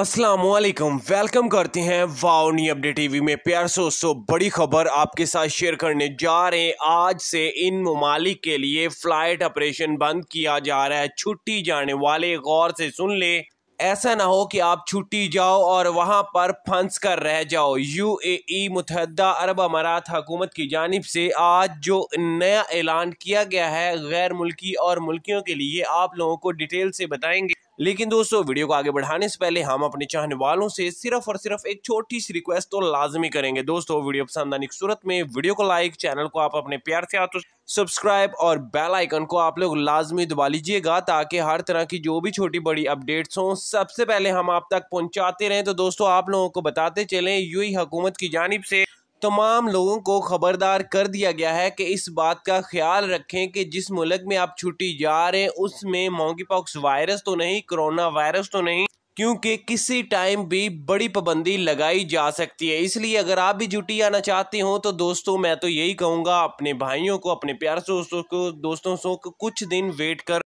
Aslam welcome करते हैं वाओनी update TV में प्यार सो बड़ी खबर आपके साथ शेयर करने जा रहे हैं आज से इन ममालिक के लिए फ़्लाइट ऑपरेशन बंद किया जा रहा है छुट्टी जाने वाले गौर से सुन ले ऐसा ना हो कि आप छुट्टी जाओ और वहाँ पर फंस कर रह जाओ यू ए मुतहदा अरब अमारात हकूमत की जानब से आज जो नया ऐलान किया गया है गैर मुल्की और मुल्कियों के लिए आप लोगों को डिटेल से बताएंगे लेकिन दोस्तों वीडियो को आगे बढ़ाने से पहले हम अपने चाहने वालों से सिर्फ और सिर्फ एक छोटी सी रिक्वेस्ट तो लाजमी करेंगे दोस्तों वीडियो पसंद आने की सूरत में वीडियो को लाइक चैनल को आप अपने प्यार से हाथों सब्सक्राइब और बेल आइकन को आप लोग लाजमी दबा लीजिएगा ताकि हर तरह की जो भी छोटी बड़ी अपडेट्स हों सबसे पहले हम आप तक पहुंचाते रहें तो दोस्तों आप लोगों को बताते चलें ही हुकूमत की जानब से तमाम लोगों को ख़बरदार कर दिया गया है कि इस बात का ख्याल रखें कि जिस मुल्क में आप छुट्टी जा रहे हैं उसमें मॉकी पॉक्स वायरस तो नहीं कोरोना वायरस तो नहीं क्योंकि किसी टाइम भी बड़ी पाबंदी लगाई जा सकती है इसलिए अगर आप भी छुट्टी आना चाहते हो तो दोस्तों मैं तो यही कहूँगा अपने भाइयों को अपने प्यार दोस्तों को दोस्तों को कुछ दिन वेट कर